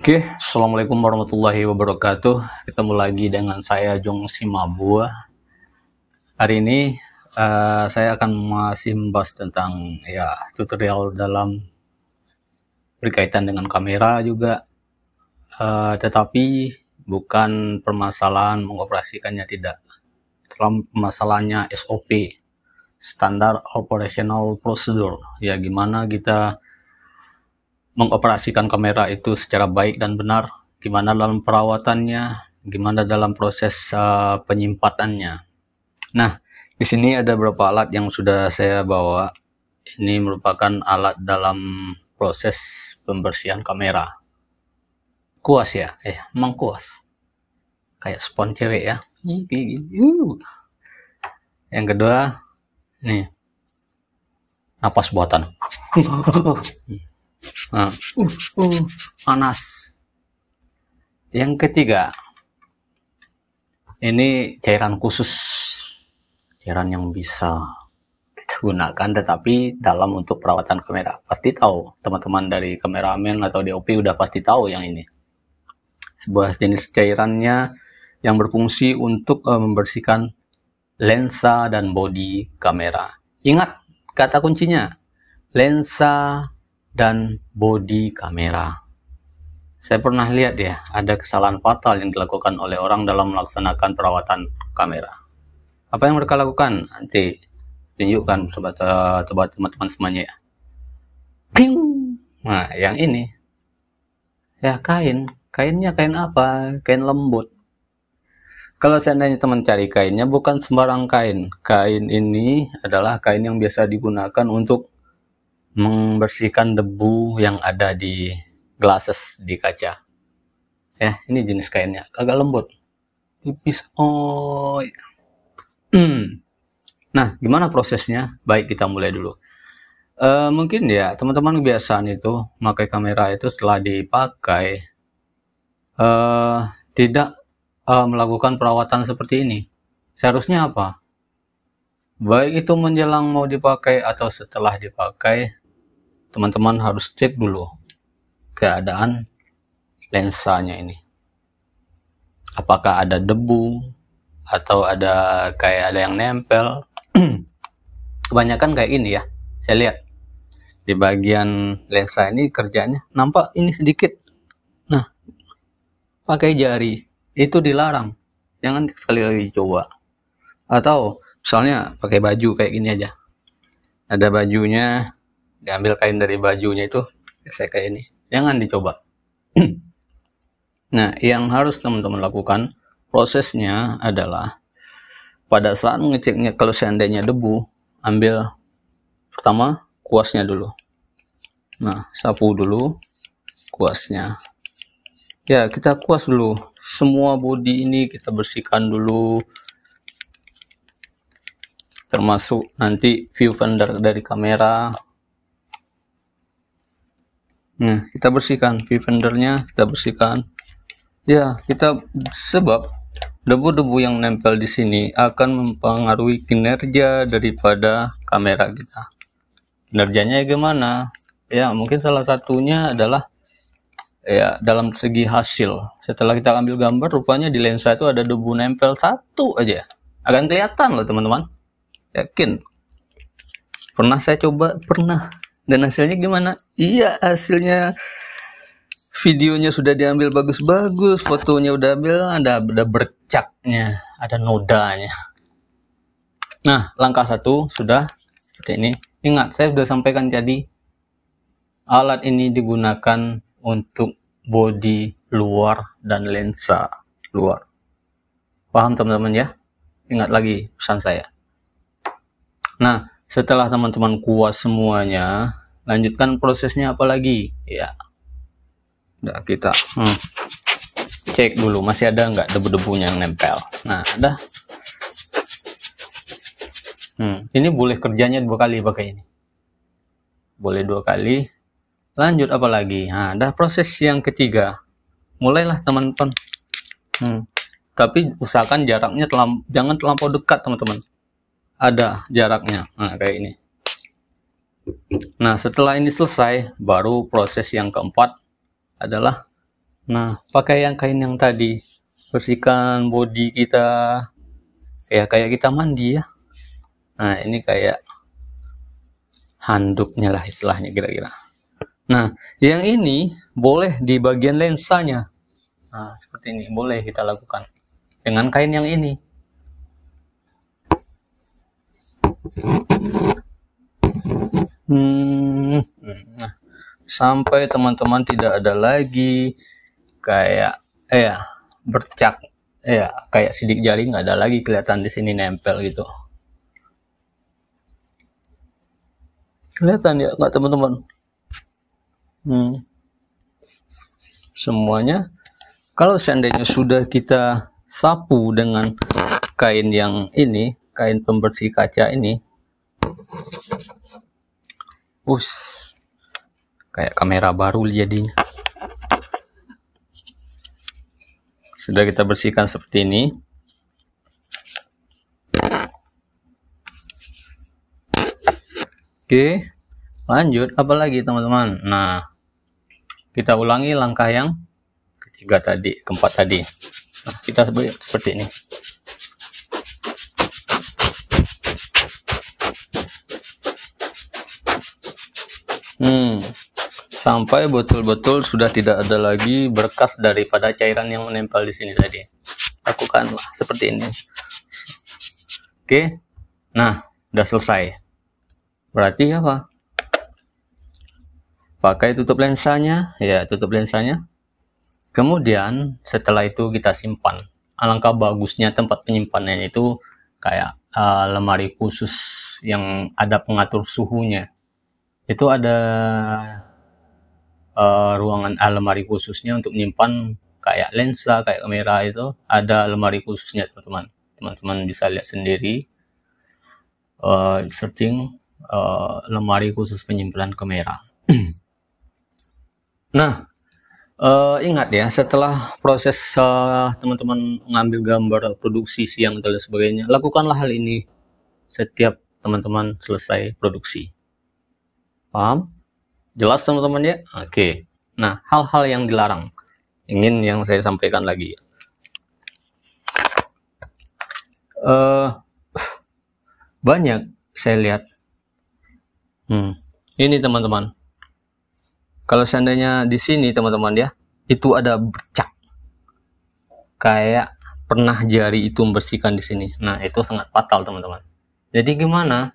Oke, okay, Assalamualaikum warahmatullahi wabarakatuh. Ketemu lagi dengan saya Jong Simabua. Hari ini uh, saya akan masih membahas tentang ya tutorial dalam berkaitan dengan kamera juga. Uh, tetapi bukan permasalahan mengoperasikannya tidak. Dalam masalahnya SOP, standar Operational Procedure. Ya gimana kita mengoperasikan kamera itu secara baik dan benar, gimana dalam perawatannya, gimana dalam proses uh, penyimpanannya. Nah, di sini ada beberapa alat yang sudah saya bawa. Ini merupakan alat dalam proses pembersihan kamera. Kuas ya, eh, emang kuas. Kayak spons cewek ya. Yang kedua, nih, napas buatan. uh, uh, panas yang ketiga ini cairan khusus cairan yang bisa kita gunakan tetapi dalam untuk perawatan kamera pasti tahu teman-teman dari kameramen atau DOP udah pasti tahu yang ini sebuah jenis cairannya yang berfungsi untuk uh, membersihkan lensa dan bodi kamera ingat kata kuncinya lensa dan bodi kamera. Saya pernah lihat ya, ada kesalahan fatal yang dilakukan oleh orang dalam melaksanakan perawatan kamera. Apa yang mereka lakukan? Nanti tunjukkan sobat eh, teman-teman semuanya ya. Ping. Nah, yang ini. Ya, kain. Kainnya kain apa? Kain lembut. Kalau seandainya teman cari kainnya, bukan sembarang kain. Kain ini adalah kain yang biasa digunakan untuk membersihkan debu yang ada di glasses di kaca ya ini jenis kainnya agak lembut tipis oh nah gimana prosesnya baik kita mulai dulu e, mungkin ya teman-teman kebiasaan itu memakai kamera itu setelah dipakai e, tidak e, melakukan perawatan seperti ini seharusnya apa baik itu menjelang mau dipakai atau setelah dipakai teman-teman harus cek dulu keadaan lensanya ini apakah ada debu atau ada kayak ada yang nempel kebanyakan kayak ini ya saya lihat di bagian lensa ini kerjanya nampak ini sedikit nah pakai jari itu dilarang jangan sekali lagi coba atau misalnya pakai baju kayak gini aja ada bajunya diambil kain dari bajunya itu ya saya kayak ini jangan dicoba nah yang harus teman-teman lakukan prosesnya adalah pada saat mengeceknya kalau seandainya debu ambil pertama kuasnya dulu nah sapu dulu kuasnya ya kita kuas dulu semua body ini kita bersihkan dulu termasuk nanti view dari kamera Nah, kita bersihkan viewfindernya, kita bersihkan. Ya, kita sebab debu-debu yang nempel di sini akan mempengaruhi kinerja daripada kamera kita. Kinerjanya ya gimana? Ya, mungkin salah satunya adalah ya dalam segi hasil. Setelah kita ambil gambar, rupanya di lensa itu ada debu nempel satu aja. Akan kelihatan loh, teman-teman. Yakin? Pernah saya coba, pernah dan hasilnya gimana? Iya, hasilnya videonya sudah diambil bagus-bagus, fotonya udah ambil, ada ada bercaknya, ada nodanya. Nah, langkah satu sudah seperti ini. Ingat, saya sudah sampaikan jadi alat ini digunakan untuk body luar dan lensa luar. Paham teman-teman ya? Ingat lagi pesan saya. Nah, setelah teman-teman kuas semuanya, lanjutkan prosesnya apa lagi ya udah kita hmm, cek dulu masih ada nggak debu-debunya yang nempel nah ada hmm, ini boleh kerjanya dua kali pakai ini boleh dua kali lanjut apa lagi nah ada proses yang ketiga mulailah teman-teman hmm, tapi usahakan jaraknya telam, jangan terlampau dekat teman-teman ada jaraknya nah kayak ini Nah, setelah ini selesai, baru proses yang keempat adalah nah, pakai yang kain yang tadi. Bersihkan body kita ya kayak kita mandi ya. Nah, ini kayak handuknya lah istilahnya kira-kira. Nah, yang ini boleh di bagian lensanya. Nah, seperti ini boleh kita lakukan dengan kain yang ini. Hmm, nah, sampai teman-teman tidak ada lagi kayak eh ya, bercak eh, ya kayak sidik jari nggak ada lagi kelihatan di sini nempel gitu kelihatan ya nggak teman-teman hmm. semuanya kalau seandainya sudah kita sapu dengan kain yang ini kain pembersih kaca ini us kayak kamera baru jadinya sudah kita bersihkan seperti ini oke lanjut apa lagi teman-teman nah kita ulangi langkah yang ketiga tadi keempat tadi nah, kita seperti ini Hmm. Sampai betul-betul sudah tidak ada lagi berkas daripada cairan yang menempel di sini tadi. Lakukanlah seperti ini. Oke. Nah, udah selesai. Berarti apa? Pakai tutup lensanya, ya tutup lensanya. Kemudian setelah itu kita simpan. Alangkah bagusnya tempat penyimpanannya itu kayak uh, lemari khusus yang ada pengatur suhunya itu ada uh, ruangan lemari khususnya untuk menyimpan kayak lensa kayak kamera itu ada lemari khususnya teman-teman teman-teman bisa lihat sendiri uh, searching uh, lemari khusus penyimpanan kamera nah uh, ingat ya setelah proses teman-teman uh, teman -teman mengambil gambar produksi siang dan sebagainya lakukanlah hal ini setiap teman-teman selesai produksi Paham? Jelas teman-teman ya? Oke. Nah, hal-hal yang dilarang. Ingin yang saya sampaikan lagi. Uh, banyak saya lihat. Hmm. Ini teman-teman. Kalau seandainya di sini teman-teman ya, itu ada bercak. Kayak pernah jari itu membersihkan di sini. Nah, itu sangat fatal, teman-teman. Jadi gimana?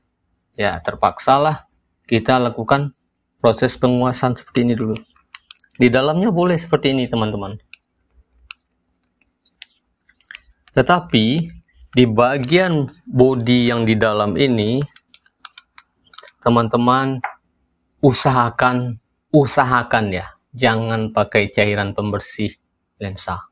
Ya, terpaksalah kita lakukan proses penguasan seperti ini dulu di dalamnya boleh seperti ini teman-teman tetapi di bagian body yang di dalam ini teman-teman usahakan usahakan ya jangan pakai cairan pembersih lensa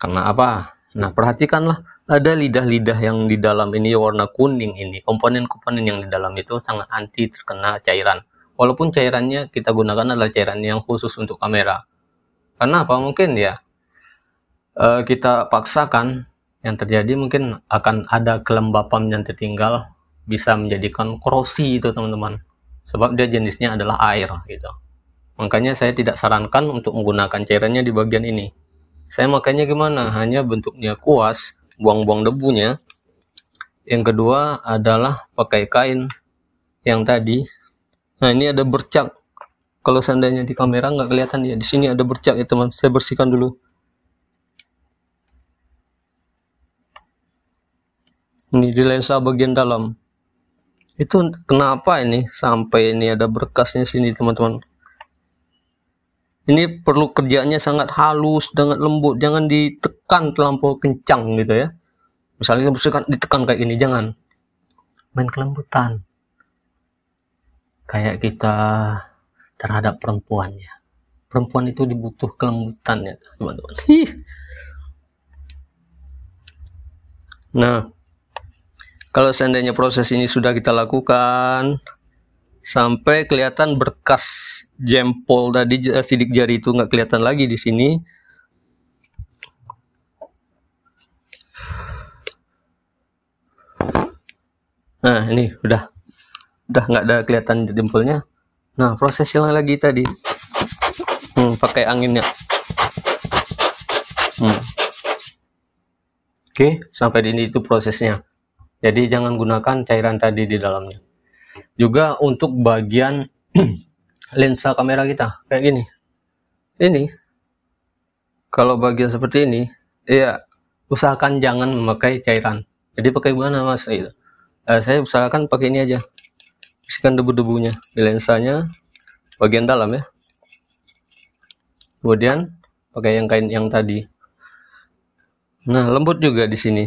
karena apa Nah, perhatikanlah ada lidah-lidah yang di dalam ini warna kuning ini. Komponen-komponen yang di dalam itu sangat anti terkena cairan. Walaupun cairannya kita gunakan adalah cairan yang khusus untuk kamera. Karena apa? Mungkin ya e, kita paksakan yang terjadi mungkin akan ada kelembapan yang tertinggal bisa menjadikan korosi itu teman-teman. Sebab dia jenisnya adalah air gitu. Makanya saya tidak sarankan untuk menggunakan cairannya di bagian ini saya makanya gimana? Hanya bentuknya kuas, buang-buang debunya. Yang kedua adalah pakai kain yang tadi. Nah, ini ada bercak. Kalau seandainya di kamera nggak kelihatan ya, di sini ada bercak ya teman. Saya bersihkan dulu. Ini di lensa bagian dalam. Itu kenapa ini sampai ini ada berkasnya sini teman-teman? ini perlu kerjanya sangat halus dengan lembut jangan ditekan terlampau kencang gitu ya misalnya misalkan ditekan kayak ini, jangan main kelembutan kayak kita terhadap perempuannya perempuan itu dibutuh kelembutan ya teman-teman nah kalau seandainya proses ini sudah kita lakukan sampai kelihatan berkas jempol tadi eh, sidik jari itu nggak kelihatan lagi di sini nah ini udah udah nggak ada kelihatan jempolnya nah proses hilang lagi tadi hmm, pakai anginnya hmm. oke sampai di itu prosesnya jadi jangan gunakan cairan tadi di dalamnya juga untuk bagian lensa kamera kita kayak gini ini kalau bagian seperti ini ya usahakan jangan memakai cairan jadi pakai mana mas itu iya. eh, saya usahakan pakai ini aja bersihkan debu-debunya di lensanya bagian dalam ya kemudian pakai yang kain yang tadi nah lembut juga di sini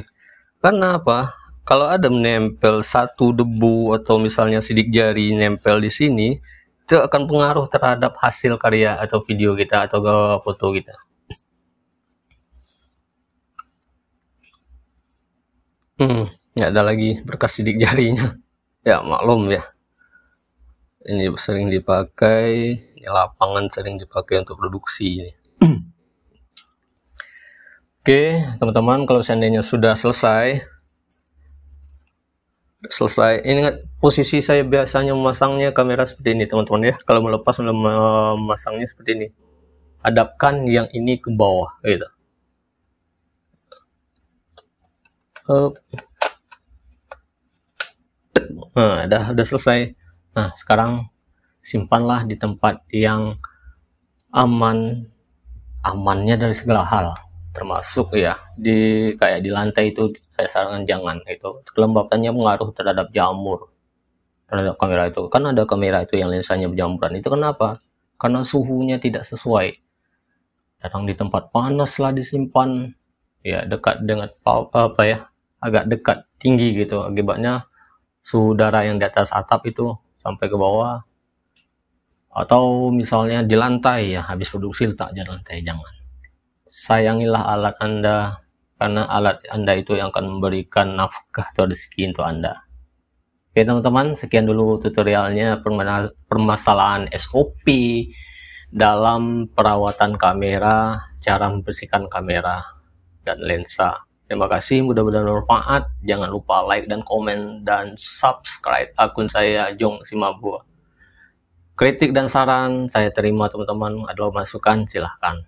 karena apa kalau ada menempel satu debu atau misalnya sidik jari nempel di sini itu akan pengaruh terhadap hasil karya atau video kita atau foto kita hmm nggak ada lagi berkas sidik jarinya ya maklum ya ini sering dipakai ini lapangan sering dipakai untuk produksi ini Oke, teman-teman, kalau seandainya sudah selesai, selesai ini posisi saya biasanya memasangnya kamera seperti ini teman-teman ya kalau melepas memasangnya seperti ini hadapkan yang ini ke bawah gitu nah udah udah selesai nah sekarang simpanlah di tempat yang aman amannya dari segala hal termasuk ya di kayak di lantai itu saya sarankan jangan itu kelembapannya mengaruh terhadap jamur terhadap kamera itu kan ada kamera itu yang lensanya berjamuran itu kenapa karena suhunya tidak sesuai datang di tempat panas lah disimpan ya dekat dengan apa, apa ya agak dekat tinggi gitu akibatnya suhu udara yang di atas atap itu sampai ke bawah atau misalnya di lantai ya habis produksi letak di lantai jangan sayangilah alat Anda karena alat Anda itu yang akan memberikan nafkah atau rezeki untuk Anda. Oke teman-teman, sekian dulu tutorialnya permasalahan SOP dalam perawatan kamera, cara membersihkan kamera dan lensa. Terima kasih, mudah-mudahan bermanfaat. Jangan lupa like dan komen dan subscribe akun saya Jong Simabua. Kritik dan saran saya terima teman-teman, adalah masukan silahkan.